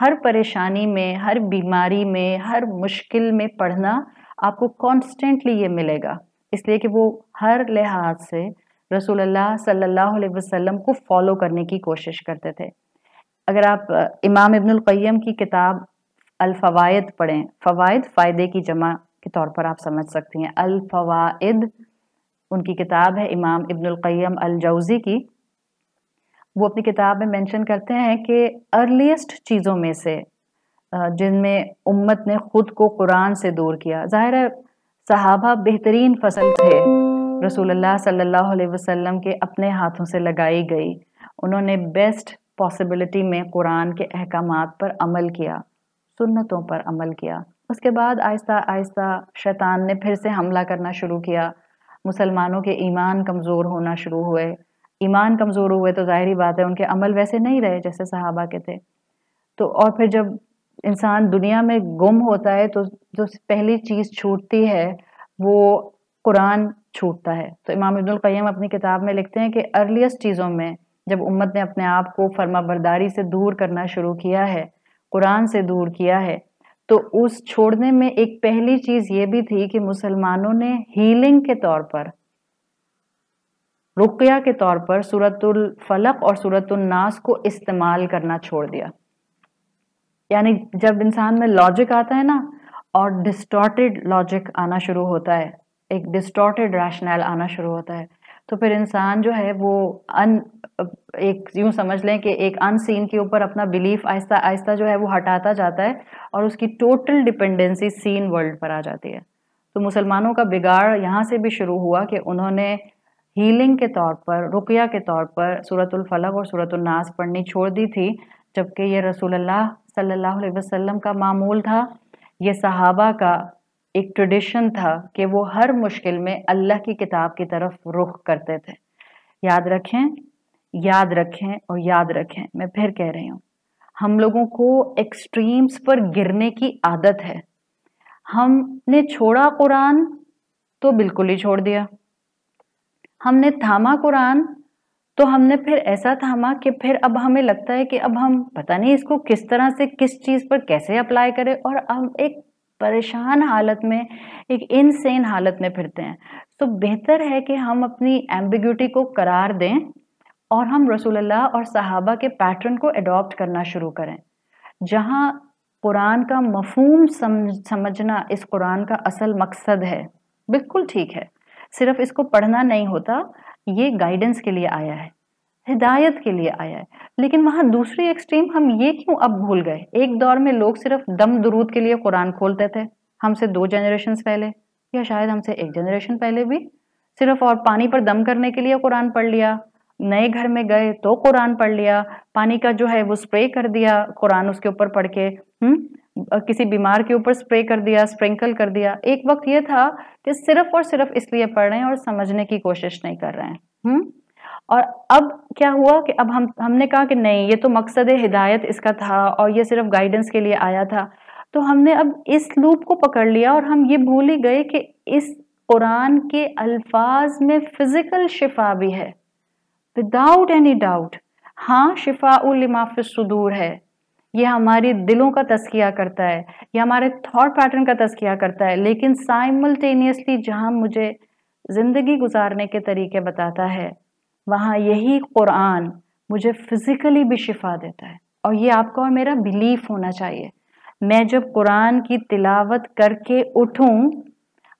हर परेशानी में हर बीमारी में हर मुश्किल में पढ़ना आपको कॉन्स्टेंटली ये मिलेगा इसलिए कि वो हर लिहाज से रसूलुल्लाह सल्लल्लाहु अलैहि वसल्लम को फॉलो करने की कोशिश करते थे अगर आप इमाम इब्नुल क़य्यम की किताब अल्फवायद पढ़ें फ़वायद फ़ायदे की जमा के तौर पर आप समझ सकती हैं अल्फवायद उनकी किताब है इमाम इब्नुल क़य्यम अल जौज़ी की वो अपनी किताब में मेंशन करते हैं कि अर्लीस्ट चीज़ों में से जिनमें उम्मत ने खुद को कुरान से दूर किया ज़ाहिर है सहाबा बेहतरीन फसल थे रसूल अल्लाह सल्लल्लाहु अलैहि वसल्लम के अपने हाथों से लगाई गई उन्होंने बेस्ट पॉसिबिलिटी में कुरान के अहकाम पर अमल किया सुन्नतों पर अमल किया उसके बाद आहिस्ता आहिस्ता शैतान ने फिर से हमला करना शुरू किया मुसलमानों के ईमान कमज़ोर होना शुरू हुए ईमान कमज़ोर हुए तो ज़ाहरी बात है उनके अमल वैसे नहीं रहे जैसे सहाबा के थे तो और फिर जब इंसान दुनिया में गुम होता है तो जो पहली चीज़ छूटती है वो कुरान छूटता है तो इमाम इब्नुलकैम अपनी किताब में लिखते हैं कि अर्लीस्ट चीज़ों में जब उम्मत ने अपने आप को फर्मा बरदारी से दूर करना शुरू किया है कुरान से दूर किया है तो उस छोड़ने में एक पहली चीज़ ये भी थी कि मुसलमानों ने हीलिंग के तौर पर रुकिया के तौर पर सूरतुल फलक और सूरतुल नास को इस्तेमाल करना छोड़ दिया यानी जब इंसान में लॉजिक आता है ना और डिस्टॉर्टेड लॉजिक आना शुरू होता है एक डिस्टॉर्टेड रैशनल आना शुरू होता है तो फिर इंसान जो है वो अन एक यूं समझ लें कि एक अनसीन के ऊपर अपना बिलीफ आहिस्ता आहिस्ता जो है वो हटाता जाता है और उसकी टोटल डिपेंडेंसी सीन वर्ल्ड पर आ जाती है तो मुसलमानों का बिगाड़ यहाँ से भी शुरू हुआ कि उन्होंने हीलिंग के तौर पर रुकिया के तौर पर सूरतुल फलक और सूरत नास पढ़नी छोड़ दी थी जबकि ये रसूलुल्लाह सल्लल्लाहु अलैहि वसल्लम का मामूल था ये सहाबा का एक ट्रेडिशन था कि वो हर मुश्किल में अल्लाह की किताब की तरफ रुख करते थे याद रखें याद रखें और याद रखें मैं फिर कह रही हूँ हम लोगों को एक्सट्रीम्स पर गिरने की आदत है हमने छोड़ा कुरान तो बिल्कुल ही छोड़ दिया हमने थामा कुरान तो हमने फिर ऐसा थामा कि फिर अब हमें लगता है कि अब हम पता नहीं इसको किस तरह से किस चीज़ पर कैसे अप्लाई करें और हम एक परेशान हालत में एक इनसेन हालत में फिरते हैं तो बेहतर है कि हम अपनी एम्बिग्यूटी को करार दें और हम रसूलुल्लाह और सहाबा के पैटर्न को अडॉप्ट करना शुरू करें जहाँ कुरान का मफहम समझ समझना इस कुरान का असल मकसद है बिल्कुल ठीक है सिर्फ इसको पढ़ना नहीं होता ये गाइडेंस के लिए आया है हिदायत के लिए आया है लेकिन वहाँ दूसरी एक्सट्रीम हम ये क्यों अब भूल गए एक दौर में लोग सिर्फ दम दरूद के लिए कुरान खोलते थे हमसे दो जनरेशन पहले या शायद हमसे एक जनरेशन पहले भी सिर्फ और पानी पर दम करने के लिए कुरान पढ़ लिया नए घर में गए तो कुरान पढ़ लिया पानी का जो है वो स्प्रे कर दिया कुरान उसके ऊपर पढ़ के हम्म किसी बीमार के ऊपर स्प्रे कर दिया स्प्रिंकल कर दिया एक वक्त ये था कि सिर्फ और सिर्फ इसलिए पढ़ रहे हैं और समझने की कोशिश नहीं कर रहे हैं हम्म और अब क्या हुआ कि अब हम हमने कहा कि नहीं ये तो मकसद हिदायत इसका था और ये सिर्फ गाइडेंस के लिए आया था तो हमने अब इस लूप को पकड़ लिया और हम ये भूल ही गए कि इस कुरान के अल्फाज में फिजिकल शिफा भी है विदाउट एनी डाउट हाँ शिफा उलिमाफ़ सुदूर है ये हमारी दिलों का तस्किया करता है ये हमारे थॉट पैटर्न का तस्किया करता है लेकिन साइमल्टेनियसली जहाँ मुझे ज़िंदगी गुजारने के तरीके बताता है वहाँ यही कुरान मुझे फिज़िकली भी शिफा देता है और ये आपका और मेरा बिलीफ होना चाहिए मैं जब कुरान की तिलावत करके उठूँ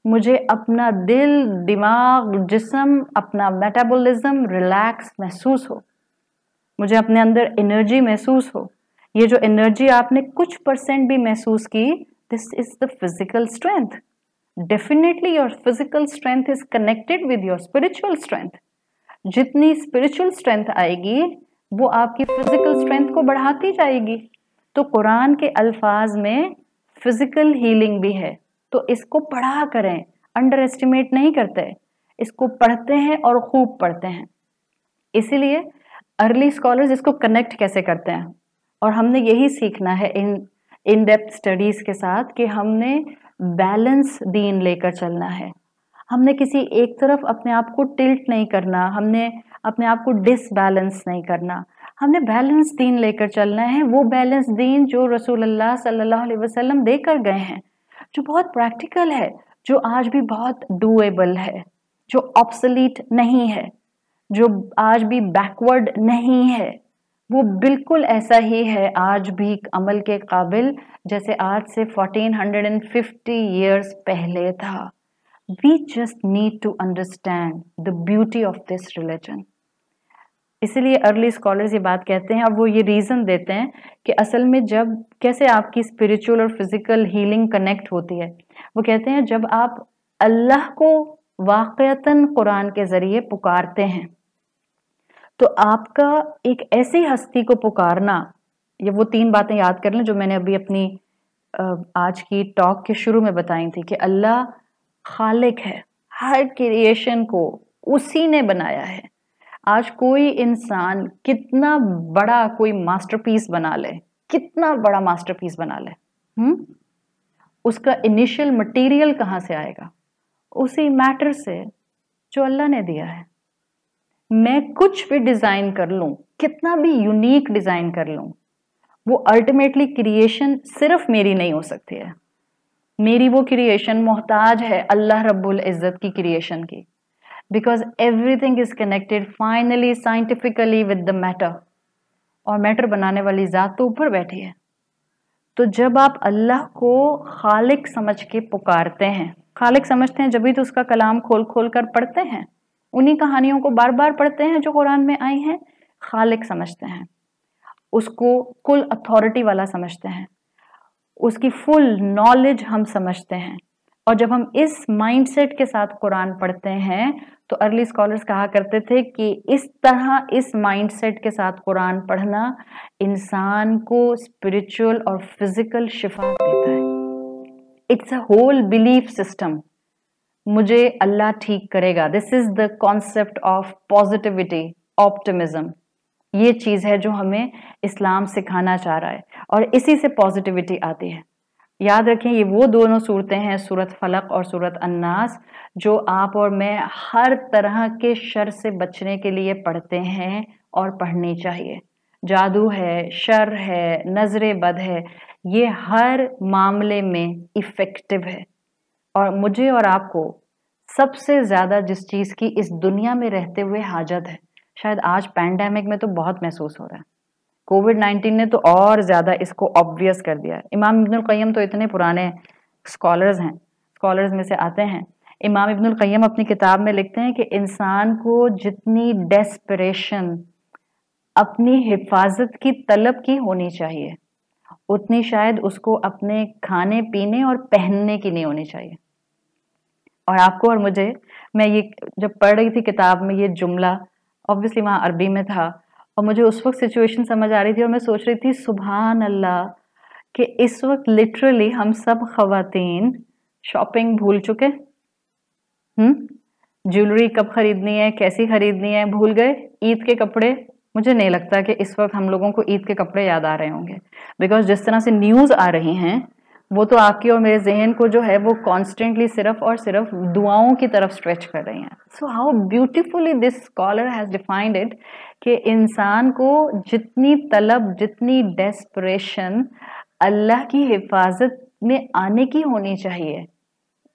मुझे अपना दिल दिमाग जिसम अपना मेटाबॉलिज्म रिलैक्स महसूस हो मुझे अपने अंदर एनर्जी महसूस हो ये जो एनर्जी आपने कुछ परसेंट भी महसूस की this is the physical strength definitely your physical strength is connected with your spiritual strength जितनी स्पिरिचुअल स्ट्रेंथ आएगी वो आपकी फिजिकल स्ट्रेंथ को बढ़ाती जाएगी तो कुरान के अल्फाज में फिजिकल हीलिंग भी है तो इसको पढ़ा करें अंडर एस्टिमेट नहीं करते इसको पढ़ते हैं और खूब पढ़ते हैं इसीलिए अर्ली स्कॉलर्स इसको कनेक्ट कैसे करते हैं और हमने यही सीखना है इन इन डेप्थ स्टडीज़ के साथ कि हमने बैलेंस दीन लेकर चलना है हमने किसी एक तरफ अपने आप को टिल्ट नहीं करना हमने अपने आप को डिसबैलेंस नहीं करना हमने बैलेंस दीन लेकर चलना है वो बैलेंस दीन जो अल्लाह सल्लल्लाहु अलैहि वसल्लम देकर गए हैं जो बहुत प्रैक्टिकल है जो आज भी बहुत डूएबल है जो ऑप्सलीट नहीं है जो आज भी बैकवर्ड नहीं है वो बिल्कुल ऐसा ही है आज भी अमल के काबिल जैसे आज से 1450 इयर्स पहले था we just need to understand the beauty of this religion इसीलिए अर्ली स्कॉलर्स ये बात कहते हैं और वो ये रीज़न देते हैं कि असल में जब कैसे आपकी स्पिरिचुअल और फिज़िकल हीलिंग कनेक्ट होती है वो कहते हैं जब आप अल्लाह को वाक़ता कुरान के ज़रिए पुकारते हैं तो आपका एक ऐसी हस्ती को पुकारना ये वो तीन बातें याद कर लें जो मैंने अभी अपनी आज की टॉक के शुरू में बताई थी कि अल्लाह खालिक है हर क्रिएशन को उसी ने बनाया है आज कोई इंसान कितना बड़ा कोई मास्टरपीस बना ले कितना बड़ा मास्टरपीस बना ले हुँ? हम्म? उसका इनिशियल मटेरियल कहाँ से आएगा उसी मैटर से जो अल्लाह ने दिया है मैं कुछ भी डिजाइन कर लू कितना भी यूनिक डिजाइन कर लू वो अल्टीमेटली क्रिएशन सिर्फ मेरी नहीं हो सकती है मेरी वो क्रिएशन मोहताज है अल्लाह रब्बुल इज़्ज़त की क्रिएशन की because everything is connected finally scientifically with the matter और मैटर बनाने वाली ज़ात तो ऊपर बैठी है तो जब आप अल्लाह को खालिक समझ के पुकारते हैं खालिक समझते हैं जब भी तो उसका कलाम खोल खोल कर पढ़ते हैं उन्हीं कहानियों को बार बार पढ़ते हैं जो कुरान में आई हैं खालिक समझते हैं उसको कुल अथॉरिटी वाला समझते हैं उसकी फुल नॉलेज हम समझते हैं और जब हम इस माइंडसेट के साथ कुरान पढ़ते हैं तो अर्ली स्कॉलर्स कहा करते थे कि इस तरह इस माइंडसेट के साथ कुरान पढ़ना इंसान को स्पिरिचुअल और फिजिकल शिफा देता है it's a whole belief system मुझे अल्लाह ठीक करेगा this is the concept of positivity optimism ये चीज़ है जो हमें इस्लाम सिखाना चाह रहा है और इसी से पॉजिटिविटी आती है याद रखें ये वो दोनों सूरतें हैं सूरत फलक और सूरत अन्नास जो आप और मैं हर तरह के शर से बचने के लिए पढ़ते हैं और पढ़नी चाहिए जादू है शर है नजरे बद है ये हर मामले में इफ़ेक्टिव है और मुझे और आपको सबसे ज़्यादा जिस चीज़ की इस दुनिया में रहते हुए हाजत है शायद आज पैंडेमिक में तो बहुत महसूस हो रहा है कोविड नाइन्टीन ने तो और ज़्यादा इसको ऑब्वियस कर दिया है इमाम इब्नुल क़य्यम तो इतने पुराने स्कॉलर्स हैं स्कॉलर्स में से आते हैं इमाम इब्नुल क़य्यम अपनी किताब में लिखते हैं कि इंसान को जितनी डेस्परेशन अपनी हिफाजत की तलब की होनी चाहिए उतनी शायद उसको अपने खाने पीने और पहनने की नहीं होनी चाहिए और आपको और मुझे मैं ये जब पढ़ रही थी किताब में ये जुमला ऑब्वियसली वहाँ अरबी में था और मुझे उस वक्त सिचुएशन समझ आ रही थी और मैं सोच रही थी सुबहान अल्लाह कि इस वक्त लिटरली हम सब खातन शॉपिंग भूल चुके ज्वेलरी कब खरीदनी है कैसी खरीदनी है भूल गए ईद के कपड़े मुझे नहीं लगता कि इस वक्त हम लोगों को ईद के कपड़े याद आ रहे होंगे बिकॉज जिस तरह से न्यूज़ आ रही हैं वो तो आपके और मेरे जहन को जो है वो कॉन्स्टेंटली सिर्फ और सिर्फ दुआओं की तरफ स्ट्रेच कर रही हैं so how beautifully this scholar has defined it कि इंसान को जितनी तलब जितनी डेस्परेशन अल्लाह की हिफाजत में आने की होनी चाहिए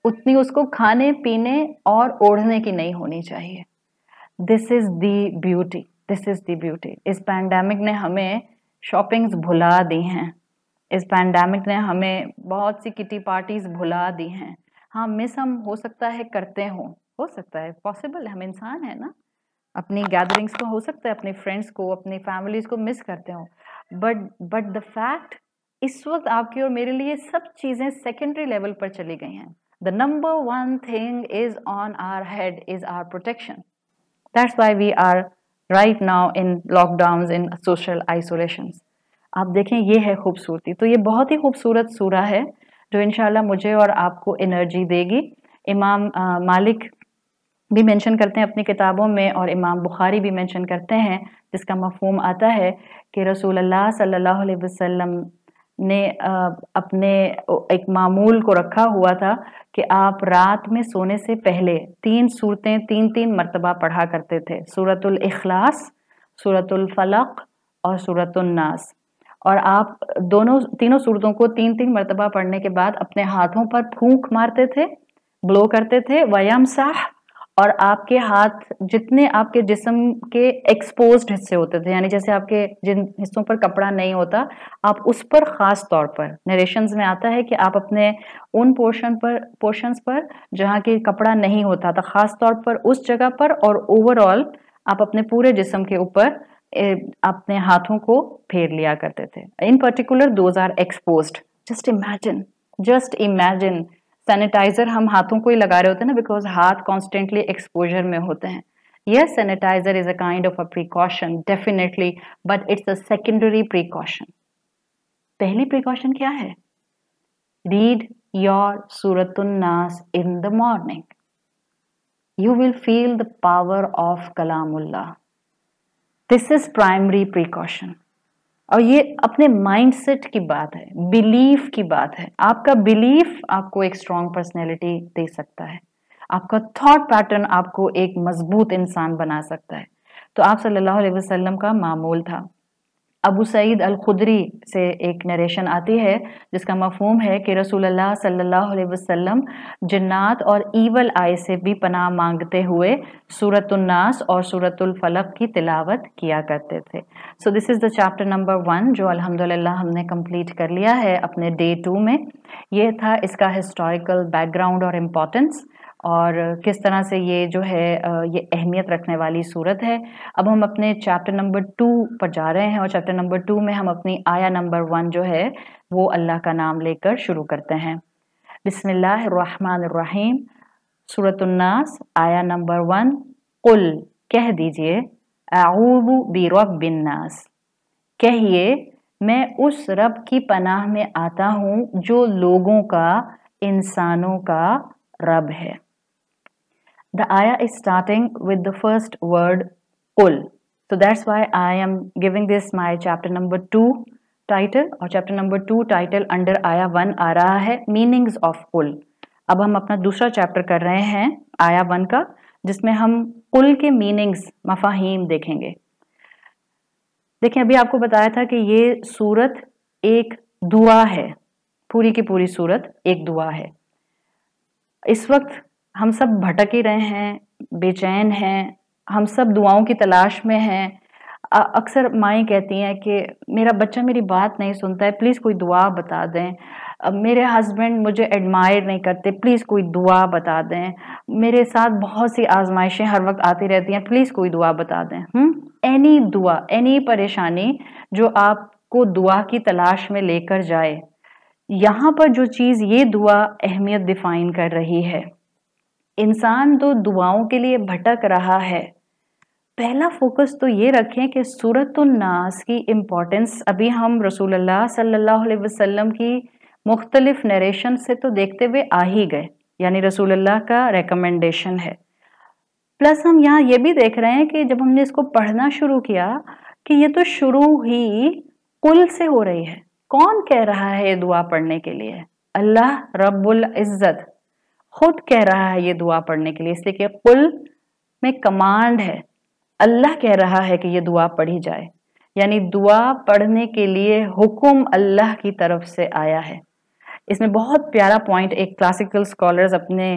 उतनी उसको खाने पीने और ओढ़ने की नहीं होनी चाहिए this is the beauty this is the beauty इस पैंडमिक ने हमें शॉपिंग्स भुला दी हैं इस पैंडमिक ने हमें बहुत सी किटी पार्टीज भुला दी हैं हाँ मिस हम हो सकता है करते हो हो सकता है पॉसिबल हम इंसान है ना अपनी गैदरिंग्स को हो सकता है अपने फ्रेंड्स को अपनी फैमिलीज को मिस करते हो बट बट द फैक्ट इस वक्त आपकी और मेरे लिए सब चीज़ें सेकेंडरी लेवल पर चली गई हैं the number one thing is on our head is our protection that's why we are right now in lockdown in social isolations आप देखें ये है खूबसूरती तो ये बहुत ही खूबसूरत सूरा है जो इन मुझे और आपको एनर्जी देगी इमाम आ, मालिक भी मेंशन करते हैं अपनी किताबों में और इमाम बुखारी भी मेंशन करते हैं जिसका मफहम आता है कि रसूल अल्लाह सल्लल्लाहु अलैहि वसल्लम ने अपने एक मामूल को रखा हुआ था कि आप रात में सोने से पहले तीन सूरतें तीन तीन मरतबा पढ़ा करते थे सूरतुल इखलास सूरतुल फलक और नास और आप दोनों तीनों सूरतों को तीन तीन मरतबा पढ़ने के बाद अपने हाथों पर फूंक मारते थे ब्लो करते थे व्यायाम साह और आपके हाथ जितने आपके जिसम के एक्सपोज हिस्से होते थे यानी जैसे आपके जिन हिस्सों पर कपड़ा नहीं होता आप उस पर ख़ास तौर पर नरेशन में आता है कि आप अपने उन पोर्शन पर पोर्शन पर जहाँ के कपड़ा नहीं होता था ख़ास तौर पर उस जगह पर और ओवरऑल आप अपने पूरे जिसम के ऊपर अपने हाथों को फेर लिया करते थे in particular those are exposed just imagine just imagine sanitizer हम हाथों को ही लगा रहे होते हैं ना बिकॉज हाथ कॉन्स्टेंटली एक्सपोजर में होते हैं yes sanitizer is a kind of a precaution definitely but it's a secondary precaution पहली प्रिकॉशन क्या है रीड योर सूरतुन्नास in the morning you will feel the power of कलामुल्ला दिस इज प्राइमरी प्रिकॉशन और ये अपने माइंडसेट की बात है बिलीफ की बात है आपका बिलीफ आपको एक स्ट्रांग पर्सनैलिटी दे सकता है आपका थॉट पैटर्न आपको एक मजबूत इंसान बना सकता है तो आप सल्लल्लाहु अलैहि वसल्लम का मामूल था अबू सईद अल खुदरी से एक नरेशन आती है जिसका मफहम है कि रसूल अल्लाह सल्लल्लाहु अलैहि वसल्लम जन्नात और ईवल आय से भी पनाह मांगते हुए सूरतुलनास और फलक की तिलावत किया करते थे so this is the chapter number one जो अल्हम्दुलिल्लाह हमने कंप्लीट कर लिया है अपने डे टू में ये था इसका हिस्टोरिकल बैकग्राउंड और इम्पोर्टेंस और किस तरह से ये जो है ये अहमियत रखने वाली सूरत है अब हम अपने चैप्टर नंबर टू पर जा रहे हैं और चैप्टर नंबर टू में हम अपनी आया नंबर वन जो है वो अल्लाह का नाम लेकर शुरू करते हैं बिसमीम सूरतनास आया नंबर वन कुल कह दीजिए आऊब बीरब बिन्नास कहिए मैं उस रब की पनाह में आता हूँ जो लोगों का इंसानों का रब है the ayah is starting with the first word ul. So that's why I am giving this my chapter number 2 title or chapter number 2 title under ayah 1 aa raha hai meanings of कुल ab hum apna dusra chapter kar rahe hain ayah 1 ka जिसमें हम कुल के meanings मफाहिम देखेंगे देखिए अभी आपको बताया था कि ये सूरत एक दुआ है पूरी की पूरी सूरत एक दुआ है इस वक्त हम सब भटक ही रहे हैं बेचैन हैं हम सब दुआओं की तलाश में हैं अक्सर माएँ कहती हैं कि मेरा बच्चा मेरी बात नहीं सुनता है प्लीज़ कोई दुआ बता दें मेरे हस्बैंड मुझे एडमायर नहीं करते प्लीज़ कोई दुआ बता दें मेरे साथ बहुत सी आजमाइशें हर वक्त आती रहती हैं प्लीज़ कोई दुआ बता दें एनी दुआ एनी परेशानी जो आपको दुआ की तलाश में लेकर जाए यहाँ पर जो चीज़ ये दुआ अहमियत डिफाइन कर रही है इंसान तो दुआओं के लिए भटक रहा है पहला फोकस तो ये रखें कि सूरत नास की इम्पोर्टेंस अभी हम रसूल सल्लल्लाहु अलैहि वसल्लम की मुख्तलिफ नरेशन से तो देखते हुए आ ही गए यानी रसूल का रिकमेंडेशन है प्लस हम यहाँ ये भी देख रहे हैं कि जब हमने इसको पढ़ना शुरू किया कि ये तो शुरू ही कुल से हो रही है कौन कह रहा है ये दुआ पढ़ने के लिए अल्लाह रब्बुल इज़्ज़त खुद कह रहा है ये दुआ पढ़ने के लिए इसलिए कि कुल में कमांड है अल्लाह कह रहा है कि ये दुआ पढ़ी जाए यानी दुआ पढ़ने के लिए हुक्म अल्लाह की तरफ से आया है इसमें बहुत प्यारा पॉइंट एक क्लासिकल स्कॉलर्स अपने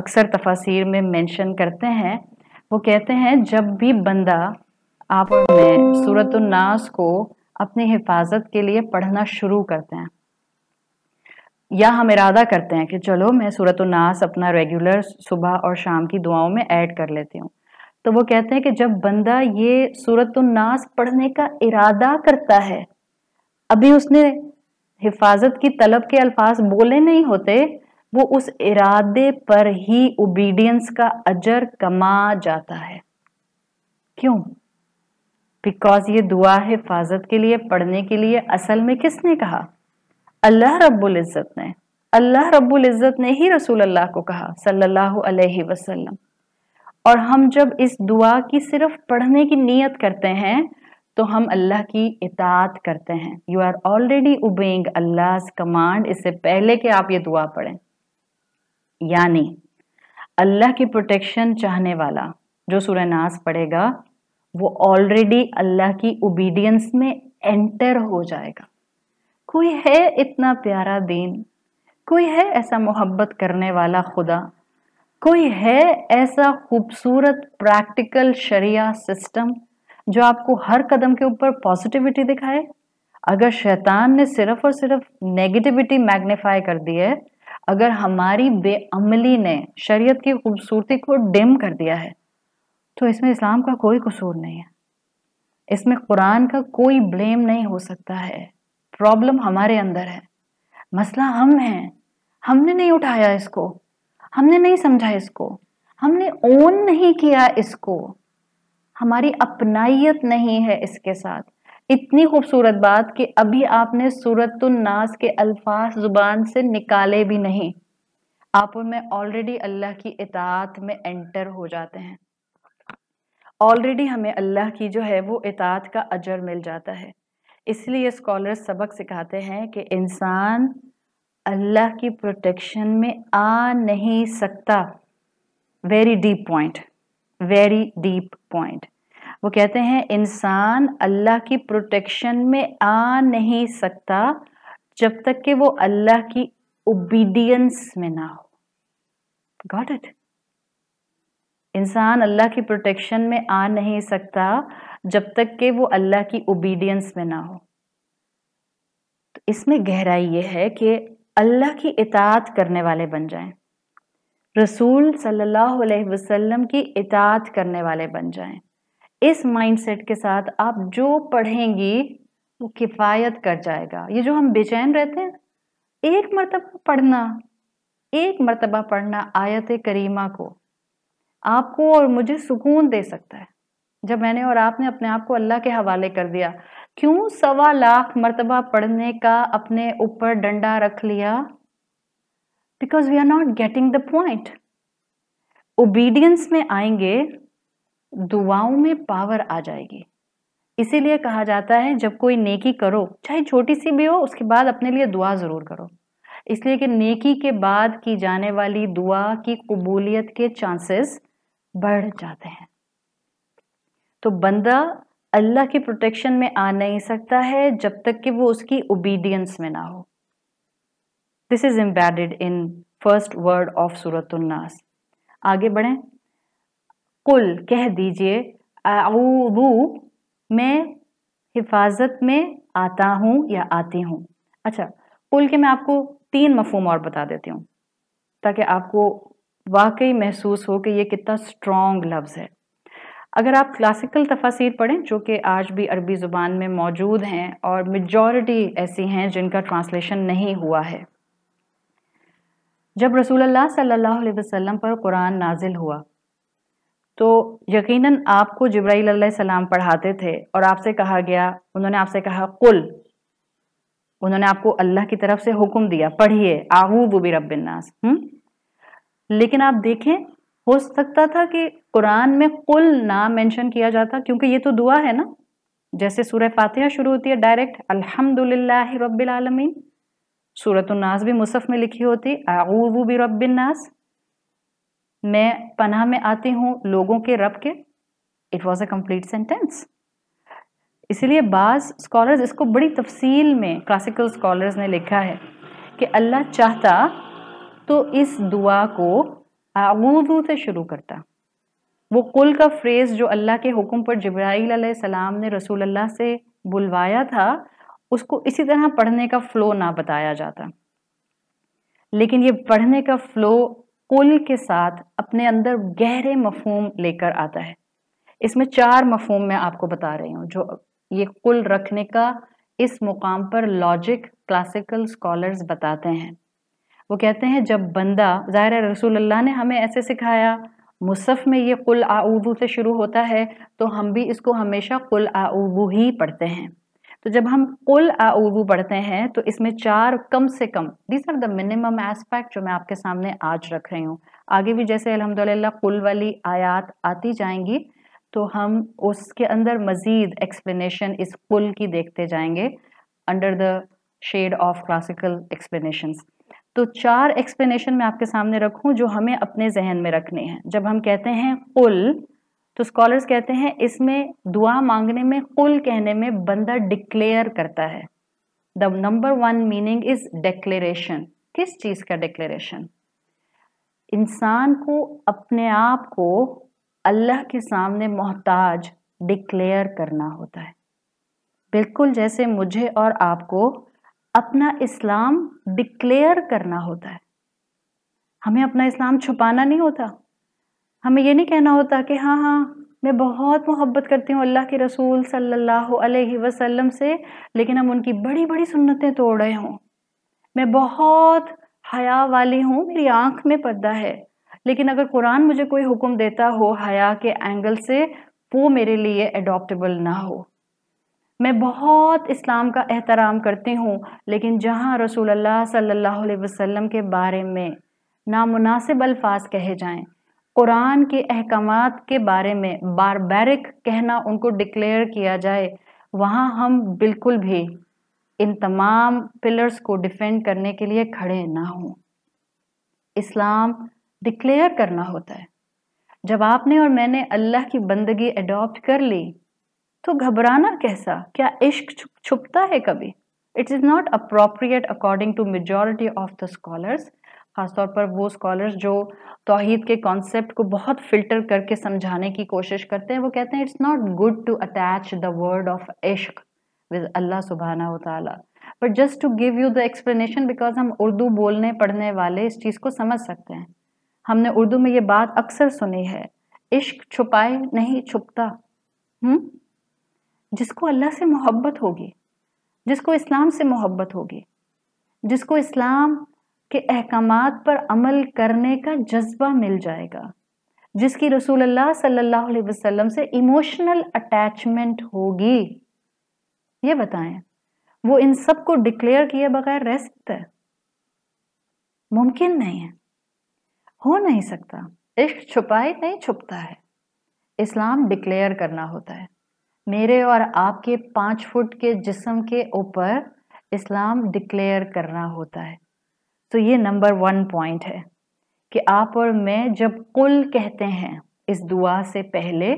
अक्सर तफासिर में मेंशन करते हैं वो कहते हैं जब भी बंदा आप और मैं सूरत नास को अपनी हिफाजत के लिए पढ़ना शुरू करते हैं या हम इरादा करते हैं कि चलो मैं सूरत नास अपना रेगुलर सुबह और शाम की दुआओं में ऐड कर लेती हूँ तो वो कहते हैं कि जब बंदा ये सूरत नास पढ़ने का इरादा करता है अभी उसने हिफाजत की तलब के अल्फाज बोले नहीं होते वो उस इरादे पर ही ओबीडियंस का अजर कमा जाता है क्यों बिकॉज ये दुआ हिफाजत के लिए पढ़ने के लिए असल में किसने कहा अल्लाह रब्बुल इज़्ज़त ने अल्लाह रब्बुल इज़्ज़त ने ही रसूल अल्लाह को कहा सल्लल्लाहु अलैहि वसल्लम और हम जब इस दुआ की सिर्फ पढ़ने की नीयत करते हैं तो हम अल्लाह की इतात करते हैं you are already obeying Allah command इससे पहले कि आप ये दुआ पढ़ें यानी अल्लाह की प्रोटेक्शन चाहने वाला जो सूर्य पढ़ेगा वो ऑलरेडी अल्लाह की ओबीडियंस में एंटर हो जाएगा कोई है इतना प्यारा दीन कोई है ऐसा मोहब्बत करने वाला खुदा कोई है ऐसा खूबसूरत प्रैक्टिकल शरिया सिस्टम जो आपको हर कदम के ऊपर पॉजिटिविटी दिखाए अगर शैतान ने सिर्फ और सिर्फ नेगेटिविटी मैग्नीफाई कर दी है अगर हमारी बेअमली ने शरीयत की खूबसूरती को डिम कर दिया है तो इसमें इस्लाम का कोई कसूर नहीं है इसमें कुरान का कोई ब्लेम नहीं हो सकता है प्रॉब्लम हमारे अंदर है मसला हम हैं हमने नहीं उठाया इसको हमने नहीं समझा इसको हमने ओन नहीं किया इसको हमारी अपनाइत नहीं है इसके साथ इतनी खूबसूरत बात कि अभी आपने सूरत नास के अल्फाज ज़ुबान से निकाले भी नहीं आप में ऑलरेडी अल्लाह की इतात में एंटर हो जाते हैं ऑलरेडी हमें अल्लाह की जो है वो इतात का अजर मिल जाता है इसलिए स्कॉलर्स सबक सिखाते हैं कि इंसान अल्लाह की प्रोटेक्शन में आ नहीं सकता very deep point very deep point वो कहते हैं इंसान अल्लाह की प्रोटेक्शन में आ नहीं सकता जब तक कि वो अल्लाह की ओबीडियंस में ना हो गॉट इट इंसान अल्लाह की प्रोटेक्शन में आ नहीं सकता जब तक कि वो अल्लाह की ओबीडियंस में ना हो तो इसमें गहराई ये है कि अल्लाह की इतात करने वाले बन जाएं रसूल सल्लल्लाहु अलैहि वसल्लम की इतात करने वाले बन जाएं इस माइंडसेट के साथ आप जो पढ़ेंगी वो किफ़ायत कर जाएगा ये जो हम बेचैन रहते हैं एक मरतबा पढ़ना एक मरतबा पढ़ना आयत करीमा को आपको और मुझे सुकून दे सकता है जब मैंने और आपने अपने आप को अल्लाह के हवाले कर दिया क्यों सवा लाख मरतबा पढ़ने का अपने ऊपर डंडा रख लिया because we are not getting the point obedience में आएंगे दुआओं में पावर आ जाएगी इसीलिए कहा जाता है जब कोई नेकी करो चाहे छोटी सी भी हो उसके बाद अपने लिए दुआ ज़रूर करो इसलिए कि नेकी के बाद की जाने वाली दुआ की कबूलियत के चांसेस बढ़ जाते हैं तो बंदा अल्लाह की प्रोटेक्शन में आ नहीं सकता है जब तक कि वो उसकी ओबीडियंस में ना हो this is embedded in first word of उन्नास आगे बढ़े कुल कह दीजिए मैं हिफाजत में आता हूँ या आती हूँ अच्छा कुल के मैं आपको तीन मफहम और बता देती हूँ ताकि आपको वाकई महसूस हो कि ये कितना स्ट्रॉन्ग लफ्ज़ है अगर आप क्लासिकल तफासिर पढ़ें जो कि आज भी अरबी ज़ुबान में मौजूद हैं और मेजॉरिटी ऐसी हैं जिनका ट्रांसलेशन नहीं हुआ है जब रसूल सल्लल्लाहु अलैहि वसल्लम पर कुरान नाजिल हुआ तो यकीनन आपको जब्राईल सलाम पढ़ाते थे और आपसे कहा गया उन्होंने आपसे कहा कुल उन्होंने आपको अल्लाह की तरफ से हुक्म दिया पढ़िए आहू हम्म? भी लेकिन आप देखें हो सकता था कि कुरान में कुल ना मेंशन किया जाता क्योंकि ये तो दुआ है ना जैसे सूर्य फातिहा शुरू होती है डायरेक्ट अल्हम्दुलिल्लाह रब्बिल आलमीन सूरत भी मुसफ़ में लिखी होती आऊबू भी रब्बिन मैं पनाह में आती हूँ लोगों के रब के it was a complete sentence इसलिए बाज़ स्कॉलर्स इसको बड़ी तफसील में क्लासिकल स्कॉलर्स ने लिखा है कि अल्लाह चाहता तो इस दुआ को आऊदू से शुरू करता वो कुल का फ्रेज़ जो अल्लाह के हुक्म पर जब्राइल सलाम ने रसूल अल्लाह से बुलवाया था उसको इसी तरह पढ़ने का फ़्लो ना बताया जाता लेकिन ये पढ़ने का फ़्लो कुल के साथ अपने अंदर गहरे मफहम लेकर आता है इसमें चार मफहम मैं आपको बता रही हूँ जो ये कुल रखने का इस मुकाम पर लॉजिक क्लासिकल स्कॉलर्स बताते हैं वो कहते हैं जब बंदा ज़ाहिर रसूल अल्लाह ने हमें ऐसे सिखाया मुसफ़ में ये कुल आऊबू से शुरू होता है तो हम भी इसको हमेशा कुल आऊबू ही पढ़ते हैं तो जब हम कुल आऊबू पढ़ते हैं तो इसमें चार कम से कम this are the minimum aspect जो मैं आपके सामने आज रख रही हूँ आगे भी जैसे अलहमदिल्ला कुल वाली आयात आती जाएंगी तो हम उसके अंदर मज़ीद एक्सप्लेनेशन इस कुल की देखते जाएंगे under the shade of classical explanations तो चार एक्सप्लेनेशन मैं आपके सामने रखूं जो हमें अपने जहन में रखने हैं जब हम कहते हैं कुल तो स्कॉलर्स कहते हैं इसमें दुआ मांगने में कुल कहने में बंदा डिक्लेयर करता है the number one meaning is declaration किस चीज़ का डिक्लेरेशन इंसान को अपने आप को अल्लाह के सामने मोहताज डिक्लेयर करना होता है बिल्कुल जैसे मुझे और आपको अपना इस्लाम डिक्लेयर करना होता है हमें अपना इस्लाम छुपाना नहीं होता हमें ये नहीं कहना होता कि हाँ हाँ मैं बहुत मोहब्बत करती हूँ अल्लाह के रसूल सल्लल्लाहु अलैहि वसल्लम से लेकिन हम उनकी बड़ी बड़ी सुन्नतें तोड़ रहे हों मैं बहुत हया वाली हूँ मेरी आँख में पर्दा है लेकिन अगर कुरान मुझे कोई हुक्म देता हो हया के एंगल से वो मेरे लिए एडॉप्टेबल ना हो मैं बहुत इस्लाम का एहतराम करती हूँ लेकिन जहाँ रसूल अल्लाह सल्लल्लाहु अलैहि वसल्लम के बारे में नामुनासिब अल्फाज कहे जाएं कुरान के अहकाम के बारे में बारबैरिक कहना उनको डिक्लेयर किया जाए वहाँ हम बिल्कुल भी इन तमाम पिलर्स को डिफेंड करने के लिए खड़े ना हों इस्लाम डिक्लेयर करना होता है जब आपने और मैंने अल्लाह की बंदगी अडॉप्ट कर ली तो घबराना कैसा क्या इश्क छुपता है कभी it is not appropriate according to majority of the scholars ख़ासतौर पर वो स्कॉलर्स जो तोहहीद के कॉन्सेप्ट को बहुत फिल्टर करके समझाने की कोशिश करते हैं वो कहते हैं it's not good to attach the word of इश्क विद अल्लाह सुबहाना तला but just to give you the explanation because हम उर्दू बोलने पढ़ने वाले इस चीज़ को समझ सकते हैं हमने उर्दू में ये बात अक्सर सुनी है इश्क छुपाए नहीं छुपता हुँ? हम्म? जिसको अल्लाह से मोहब्बत होगी जिसको इस्लाम से मोहब्बत होगी जिसको इस्लाम के अहकाम पर अमल करने का जज्बा मिल जाएगा जिसकी रसूल अल्लाह सल्लल्लाहु अलैहि वसल्लम से इमोशनल अटैचमेंट होगी ये बताएं वो इन सब को डिक्लेयर किए बगैर रह सकता है मुमकिन नहीं है हो नहीं सकता इश्क छुपाए नहीं छुपता है इस्लाम डिक्लेयर करना होता है मेरे और आपके पाँच फुट के जिसम के ऊपर इस्लाम डिक्लेयर करना होता है तो ये नंबर वन पॉइंट है कि आप और मैं जब कुल कहते हैं इस दुआ से पहले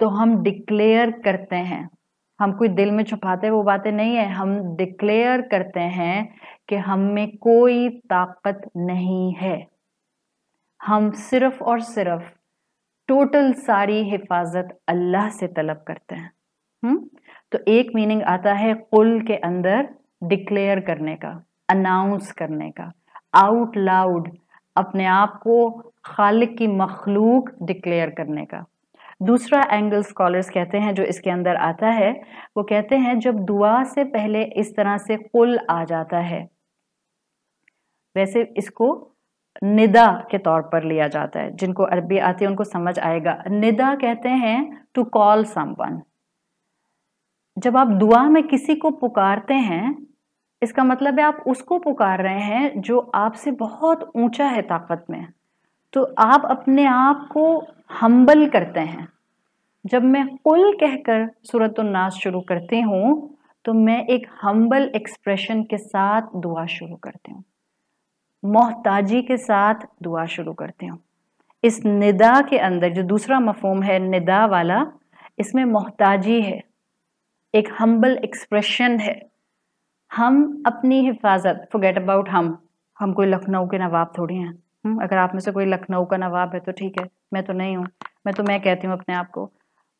तो हम डिक्लेयर करते हैं हम कोई दिल में छुपाते वो बातें नहीं है हम डिक्लेयर करते हैं कि हम में कोई ताकत नहीं है हम सिर्फ और सिर्फ टोटल सारी हिफाजत अल्लाह से तलब करते हैं हम्म? तो एक मीनिंग आता है कुल के अंदर डिक्लेयर करने का अनाउंस करने का आउट लाउड अपने आप को खालिक की मखलूक डिक्लेयर करने का दूसरा एंगल स्कॉलर्स कहते हैं जो इसके अंदर आता है वो कहते हैं जब दुआ से पहले इस तरह से कुल आ जाता है वैसे इसको निदा के तौर पर लिया जाता है जिनको अरबी आती है उनको समझ आएगा निदा कहते हैं टू कॉल समवन जब आप दुआ में किसी को पुकारते हैं इसका मतलब है आप उसको पुकार रहे हैं जो आपसे बहुत ऊंचा है ताकत में तो आप अपने आप को हम्बल करते हैं जब मैं कुल कहकर सूरत नाज शुरू करती हूँ तो मैं एक हम्बल एक्सप्रेशन के साथ दुआ शुरू करती हूँ मोहताजी के साथ दुआ शुरू करती हूँ इस निदा के अंदर जो दूसरा मफहम है निदा वाला इसमें मोहताजी है एक हम्बल एक्सप्रेशन है हम अपनी हिफाजत फोगेट अबाउट हम हम कोई लखनऊ के नवाब थोड़ी हैं हम्म, अगर आप में से कोई लखनऊ का नवाब है तो ठीक है मैं तो नहीं हूँ मैं तो मैं कहती हूँ अपने आप को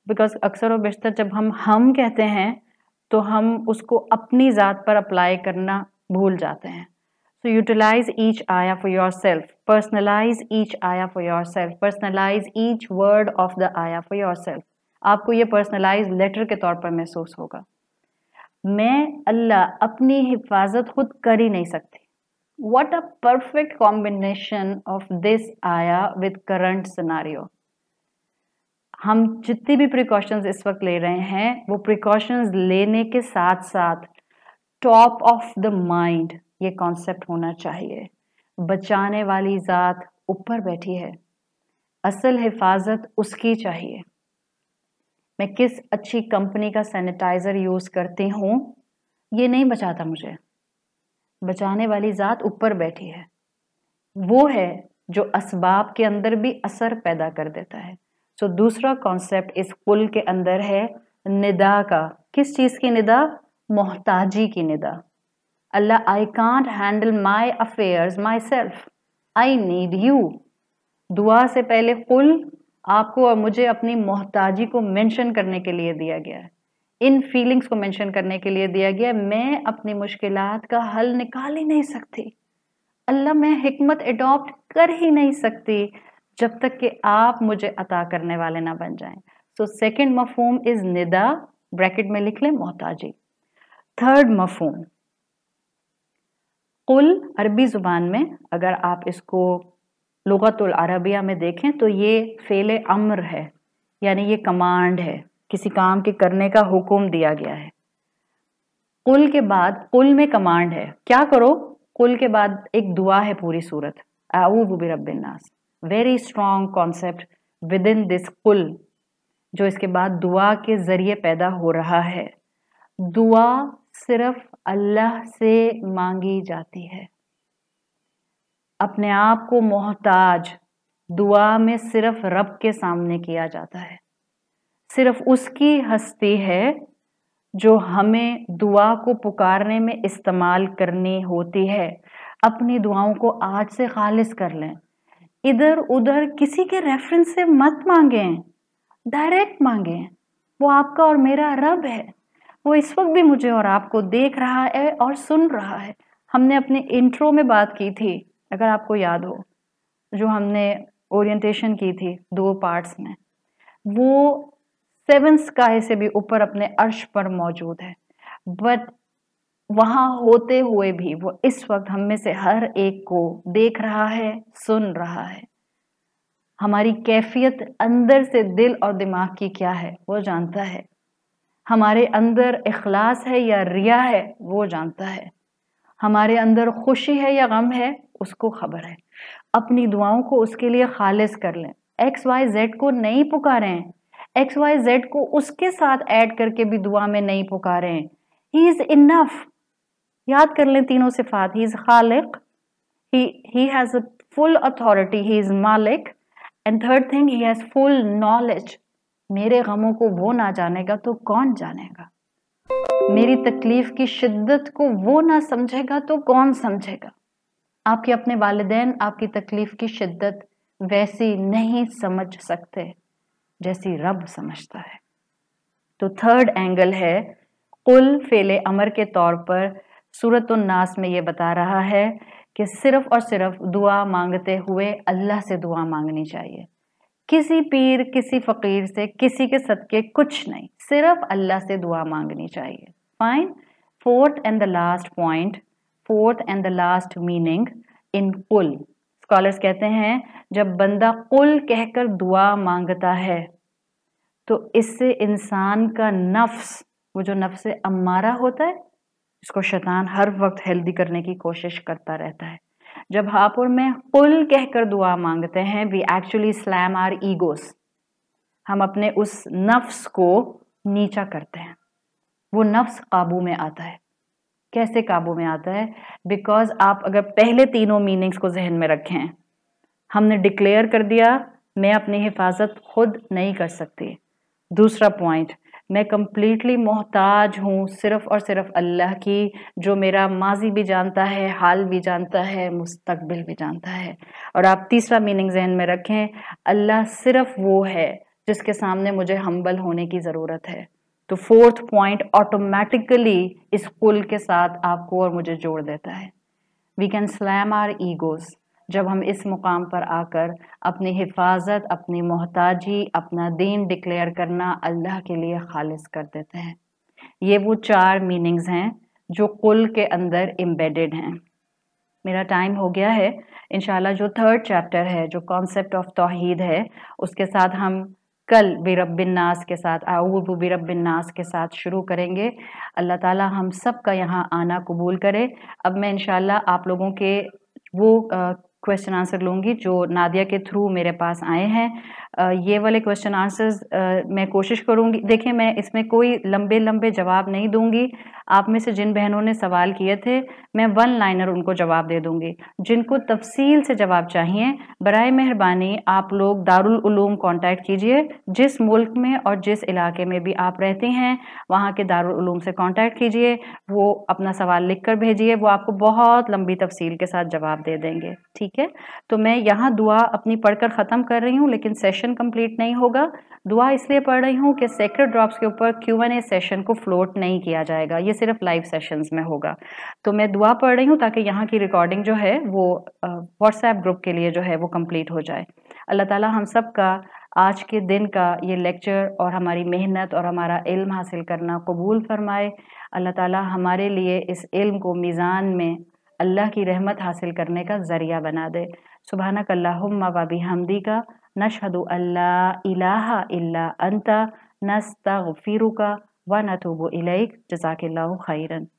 बिकॉज अक्सर और बेशतर जब हम हम कहते हैं तो हम उसको अपनी ज़ात पर अप्लाई करना भूल जाते हैं सो यूटिलाइज ईच आया for yourself personalise each आया for yourself personalise each word of the आया फॉर योर सेल्फ आपको ये पर्सनलाइज लेटर के तौर पर महसूस होगा मैं अल्लाह अपनी हिफाजत खुद कर ही नहीं सकती what a perfect combination of this आया विद करंट सिनारियो हम जितनी भी प्रिकॉशंस इस वक्त ले रहे हैं वो प्रिकॉशंस लेने के साथ साथ टॉप ऑफ द माइंड ये कॉन्सेप्ट होना चाहिए बचाने वाली ज़ात ऊपर बैठी है असल हिफाजत उसकी चाहिए मैं किस अच्छी कंपनी का सैनिटाइज़र यूज़ करती हूँ ये नहीं बचाता मुझे बचाने वाली ज़ात ऊपर बैठी है वो है जो असबाब के अंदर भी असर पैदा कर देता है सो so, दूसरा कॉन्सेप्ट इस कुल के अंदर है निदा का किस चीज़ की निदा मोहताजी की निदा Allah I can't handle my affairs myself I need you दुआ से पहले कुल आपको और मुझे अपनी मोहताजी को मेंशन करने के लिए दिया गया है इन फीलिंग्स को मेंशन करने के लिए दिया गया है मैं अपनी मुश्किल का हल निकाल ही नहीं सकती अल्लाह मैं हमत एडॉप्ट कर ही नहीं सकती जब तक कि आप मुझे अता करने वाले ना बन जाएं सो सेकंड मफहम इज़ निदा ब्रैकेट में लिख लें मोहताजी थर्ड मफहम कुल अरबी ज़ुबान में अगर आप इसको लगतुल अरबिया में देखें तो ये फ़ेल अम्र है यानी ये कमांड है किसी काम के करने का हुक्म दिया गया है कुल के बाद कुल में कमांड है क्या करो कुल के बाद एक दुआ है पूरी सूरत आऊबी very strong concept within this कुल जो इसके बाद दुआ के ज़रिए पैदा हो रहा है दुआ सिर्फ अल्लाह से मांगी जाती है अपने आप को मोहताज दुआ में सिर्फ रब के सामने किया जाता है सिर्फ उसकी हस्ती है जो हमें दुआ को पुकारने में इस्तेमाल करनी होती है अपनी दुआओं को आज से खालिज कर लें इधर उधर किसी के रेफरेंस से मत मांगें डायरेक्ट मांगें वो आपका और मेरा रब है वो इस वक्त भी मुझे और आपको देख रहा है और सुन रहा है हमने अपने इंट्रो में बात की थी अगर आपको याद हो जो हमने ओरिएंटेशन की थी दो पार्ट्स में वो सेवन स्काई से भी ऊपर अपने अर्श पर मौजूद है बट वहाँ होते हुए भी वो इस वक्त हम में से हर एक को देख रहा है सुन रहा है हमारी कैफियत अंदर से दिल और दिमाग की क्या है वो जानता है हमारे अंदर इखलास है या रिया है वो जानता है हमारे अंदर खुशी है या गम है उसको खबर है अपनी दुआओं को उसके लिए खालिज कर लें एक्स वाई जेड को नहीं पुकारें एक्स वाई जेड को उसके साथ ऐड करके भी दुआ में नहीं पुकारें ही इज़ इनफ याद कर लें तीनों सिफात ही इज़ खालिक he has a full authority he is मालिक and third thing he has full knowledge मेरे गमों को वो ना जानेगा तो कौन जानेगा मेरी तकलीफ की शिद्दत को वो ना समझेगा तो कौन समझेगा आपके अपने वालदेन आपकी तकलीफ की शिद्दत वैसी नहीं समझ सकते जैसी रब समझता है तो थर्ड एंगल है कुल फेले अमर के तौर पर सूरत नास में ये बता रहा है कि सिर्फ और सिर्फ दुआ मांगते हुए अल्लाह से दुआ मांगनी चाहिए किसी पीर किसी फ़कीर से किसी के सदके कुछ नहीं सिर्फ अल्लाह से दुआ मांगनी चाहिए fine fourth and the last point fourth and the last meaning in कुल स्कॉलर्स कहते हैं जब बंदा कुल कहकर दुआ मांगता है तो इससे इंसान का नफ्स वो जो नफ्स अमारा होता है इसको शैतान हर वक्त हेल्दी करने की कोशिश करता रहता है जब आप और मैं कुल कहकर दुआ मांगते हैं we actually slam our egos हम अपने उस नफ्स को नीचा करते हैं वो नफ्स काबू में आता है कैसे काबू में आता है बिकॉज आप अगर पहले तीनों मीनिंग्स को जहन में रखें हमने डिक्लेयर कर दिया मैं अपनी हिफाजत खुद नहीं कर सकती दूसरा पॉइंट मैं कम्प्लीटली मोहताज हूँ सिर्फ़ और सिर्फ अल्लाह की जो मेरा माजी भी जानता है हाल भी जानता है मुस्तकबिल भी जानता है और आप तीसरा मीनिंग जहन में रखें अल्लाह सिर्फ़ वो है जिसके सामने मुझे हम्बल होने की ज़रूरत है तो फोर्थ पॉइंट ऑटोमेटिकली इस पुल के साथ आपको और मुझे जोड़ देता है we can slam our egos जब हम इस मुकाम पर आकर अपनी हिफाजत अपनी मोहताजी अपना दीन डिक्लेयर करना अल्लाह के लिए खालिज कर देते हैं ये वो चार मीनिंग्स हैं जो कुल के अंदर एम्बेडेड हैं मेरा टाइम हो गया है इन जो थर्ड चैप्टर है जो कॉन्सेप्ट ऑफ तोहद है उसके साथ हम कल बिरबिन्नास के साथ आऊब बिरबिन्नास के साथ शुरू करेंगे अल्लाह ताला हम सब का यहाँ आना कबूल करे अब मैं इन आप लोगों के वो क्वेश्चन आंसर लूँगी जो नादिया के थ्रू मेरे पास आए हैं ये वाले क्वेश्चन आंसर्स मैं कोशिश करूँगी देखिए मैं इसमें कोई लंबे लंबे जवाब नहीं दूंगी आप में से जिन बहनों ने सवाल किए थे मैं वन लाइनर उनको जवाब दे दूंगी जिनको तफसील से जवाब चाहिए बर मेहरबानी आप लोग दारुल उलूम कांटेक्ट कीजिए जिस मुल्क में और जिस इलाके में भी आप रहते हैं वहाँ के दारुल उलूम से कांटेक्ट कीजिए वो अपना सवाल लिख कर भेजिए वो आपको बहुत लंबी तफसील के साथ जवाब दे देंगे ठीक है तो मैं यहाँ दुआ अपनी पढ़कर ख़त्म कर रही हूँ लेकिन सेशन सेशन कंप्लीट नहीं होगा दुआ इसलिए पढ़ रही हूँ कि सेक्रेट ड्रॉप्स के ऊपर क्यू एन ए सेशन को फ्लोट नहीं किया जाएगा ये सिर्फ लाइव सेशंस में होगा तो मैं दुआ पढ़ रही हूँ ताकि यहाँ की रिकॉर्डिंग जो है वो व्हाट्सएप ग्रुप के लिए जो है वो कम्प्लीट हो जाए अल्लाह ताला हम सब का आज के दिन का ये लेक्चर और हमारी मेहनत और हमारा इल्म हासिल करना कबूल फरमाए अल्लाह ताला हमारे लिए इस इल्म को मीज़ान में अल्लाह की रहमत हासिल करने का ज़रिया बना दे सुबहाना कल्ला वबी हमदी का نشهد أن لا إله إلا أنت نستغفرك ونتوب إليك جزاك الله خيرا